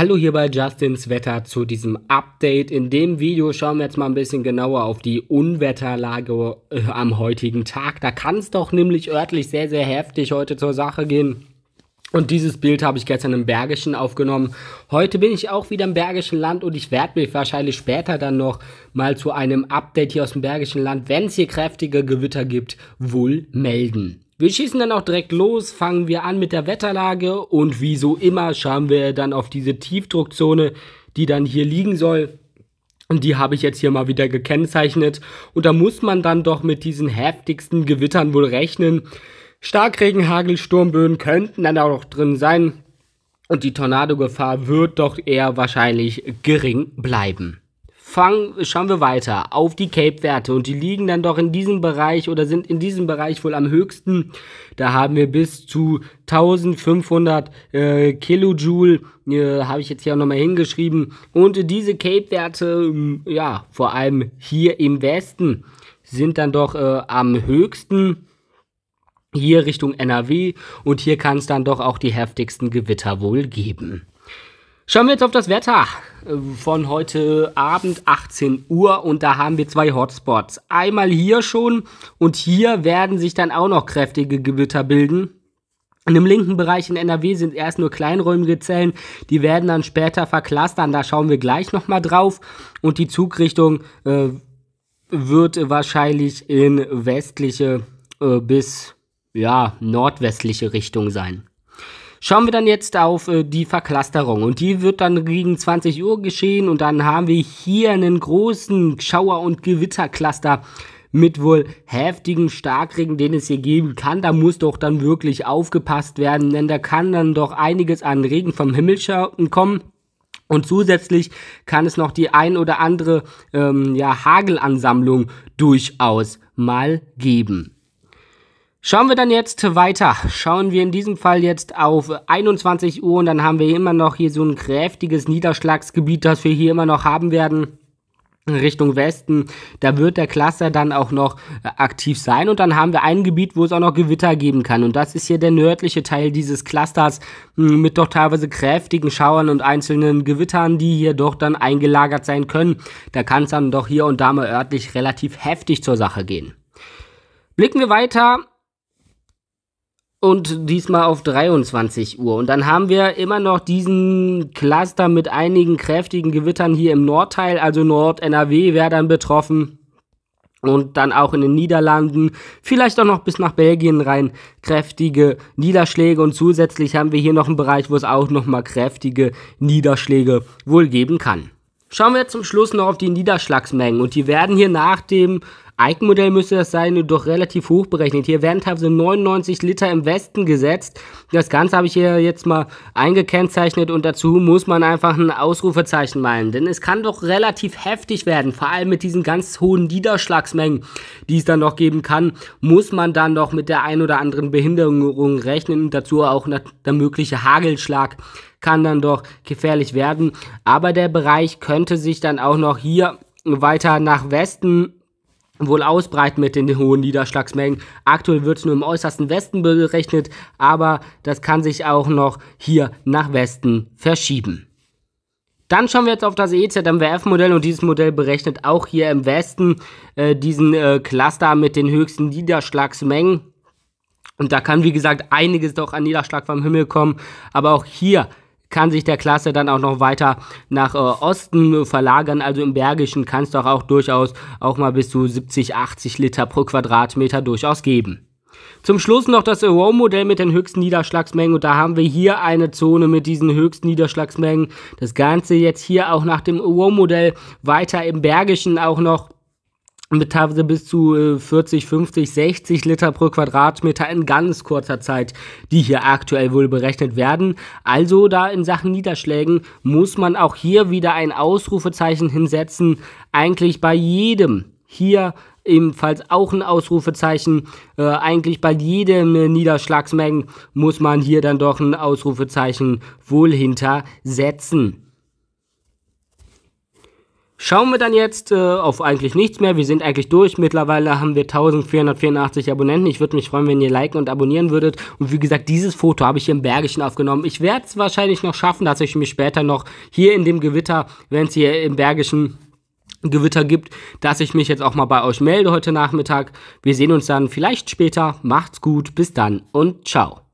Hallo hier bei Justins Wetter zu diesem Update. In dem Video schauen wir jetzt mal ein bisschen genauer auf die Unwetterlage äh, am heutigen Tag. Da kann es doch nämlich örtlich sehr, sehr heftig heute zur Sache gehen. Und dieses Bild habe ich gestern im Bergischen aufgenommen. Heute bin ich auch wieder im Bergischen Land und ich werde mich wahrscheinlich später dann noch mal zu einem Update hier aus dem Bergischen Land, wenn es hier kräftige Gewitter gibt, wohl melden. Wir schießen dann auch direkt los, fangen wir an mit der Wetterlage und wie so immer schauen wir dann auf diese Tiefdruckzone, die dann hier liegen soll. Und die habe ich jetzt hier mal wieder gekennzeichnet. Und da muss man dann doch mit diesen heftigsten Gewittern wohl rechnen. Starkregen, Hagel, Sturmböen könnten dann auch drin sein. Und die Tornadogefahr wird doch eher wahrscheinlich gering bleiben fangen, schauen wir weiter auf die Cape-Werte und die liegen dann doch in diesem Bereich oder sind in diesem Bereich wohl am höchsten. Da haben wir bis zu 1500 äh, Kilojoule, äh, habe ich jetzt hier auch nochmal hingeschrieben. Und diese Cape-Werte, äh, ja, vor allem hier im Westen, sind dann doch äh, am höchsten hier Richtung NRW und hier kann es dann doch auch die heftigsten Gewitter wohl geben. Schauen wir jetzt auf das Wetter von heute Abend 18 Uhr und da haben wir zwei Hotspots. Einmal hier schon und hier werden sich dann auch noch kräftige Gewitter bilden. In dem linken Bereich in NRW sind erst nur kleinräumige Zellen, die werden dann später verklastern, da schauen wir gleich nochmal drauf. Und die Zugrichtung äh, wird wahrscheinlich in westliche äh, bis ja, nordwestliche Richtung sein schauen wir dann jetzt auf äh, die Verklasterung und die wird dann gegen 20 Uhr geschehen und dann haben wir hier einen großen Schauer- und Gewittercluster mit wohl heftigen Starkregen, den es hier geben kann. Da muss doch dann wirklich aufgepasst werden, denn da kann dann doch einiges an Regen vom Himmel kommen. Und zusätzlich kann es noch die ein oder andere ähm, ja, Hagelansammlung durchaus mal geben. Schauen wir dann jetzt weiter. Schauen wir in diesem Fall jetzt auf 21 Uhr und dann haben wir immer noch hier so ein kräftiges Niederschlagsgebiet, das wir hier immer noch haben werden. Richtung Westen, da wird der Cluster dann auch noch äh, aktiv sein und dann haben wir ein Gebiet, wo es auch noch Gewitter geben kann und das ist hier der nördliche Teil dieses Clusters hm, mit doch teilweise kräftigen Schauern und einzelnen Gewittern, die hier doch dann eingelagert sein können. Da kann es dann doch hier und da mal örtlich relativ heftig zur Sache gehen. Blicken wir weiter und diesmal auf 23 Uhr. Und dann haben wir immer noch diesen Cluster mit einigen kräftigen Gewittern hier im Nordteil, also Nord-NRW wäre dann betroffen. Und dann auch in den Niederlanden, vielleicht auch noch bis nach Belgien rein, kräftige Niederschläge. Und zusätzlich haben wir hier noch einen Bereich, wo es auch nochmal kräftige Niederschläge wohl geben kann. Schauen wir zum Schluss noch auf die Niederschlagsmengen und die werden hier nach dem Eigenmodell müsste das sein, doch relativ hoch berechnet. Hier werden teilweise 99 Liter im Westen gesetzt. Das Ganze habe ich hier jetzt mal eingekennzeichnet und dazu muss man einfach ein Ausrufezeichen malen. Denn es kann doch relativ heftig werden, vor allem mit diesen ganz hohen Niederschlagsmengen, die es dann noch geben kann, muss man dann noch mit der ein oder anderen Behinderung rechnen und dazu auch der mögliche Hagelschlag kann dann doch gefährlich werden. Aber der Bereich könnte sich dann auch noch hier weiter nach Westen wohl ausbreiten mit den hohen Niederschlagsmengen. Aktuell wird es nur im äußersten Westen berechnet, aber das kann sich auch noch hier nach Westen verschieben. Dann schauen wir jetzt auf das EZMWF-Modell und dieses Modell berechnet auch hier im Westen äh, diesen äh, Cluster mit den höchsten Niederschlagsmengen. Und da kann, wie gesagt, einiges doch an Niederschlag vom Himmel kommen. Aber auch hier kann sich der Klasse dann auch noch weiter nach äh, Osten verlagern. Also im Bergischen kann es doch auch durchaus auch mal bis zu 70, 80 Liter pro Quadratmeter durchaus geben. Zum Schluss noch das Euro-Modell mit den höchsten Niederschlagsmengen und da haben wir hier eine Zone mit diesen höchsten Niederschlagsmengen. Das Ganze jetzt hier auch nach dem Euro-Modell weiter im Bergischen auch noch mit teilweise bis zu 40, 50, 60 Liter pro Quadratmeter in ganz kurzer Zeit, die hier aktuell wohl berechnet werden. Also da in Sachen Niederschlägen muss man auch hier wieder ein Ausrufezeichen hinsetzen, eigentlich bei jedem. Hier ebenfalls auch ein Ausrufezeichen. Äh, eigentlich bei jedem Niederschlagsmengen muss man hier dann doch ein Ausrufezeichen wohl hintersetzen schauen wir dann jetzt äh, auf eigentlich nichts mehr. Wir sind eigentlich durch. Mittlerweile haben wir 1484 Abonnenten. Ich würde mich freuen, wenn ihr liken und abonnieren würdet. Und wie gesagt, dieses Foto habe ich hier im Bergischen aufgenommen. Ich werde es wahrscheinlich noch schaffen, dass ich mich später noch hier in dem Gewitter, wenn es hier im Bergischen Gewitter gibt, dass ich mich jetzt auch mal bei euch melde heute Nachmittag. Wir sehen uns dann vielleicht später. Macht's gut, bis dann und ciao.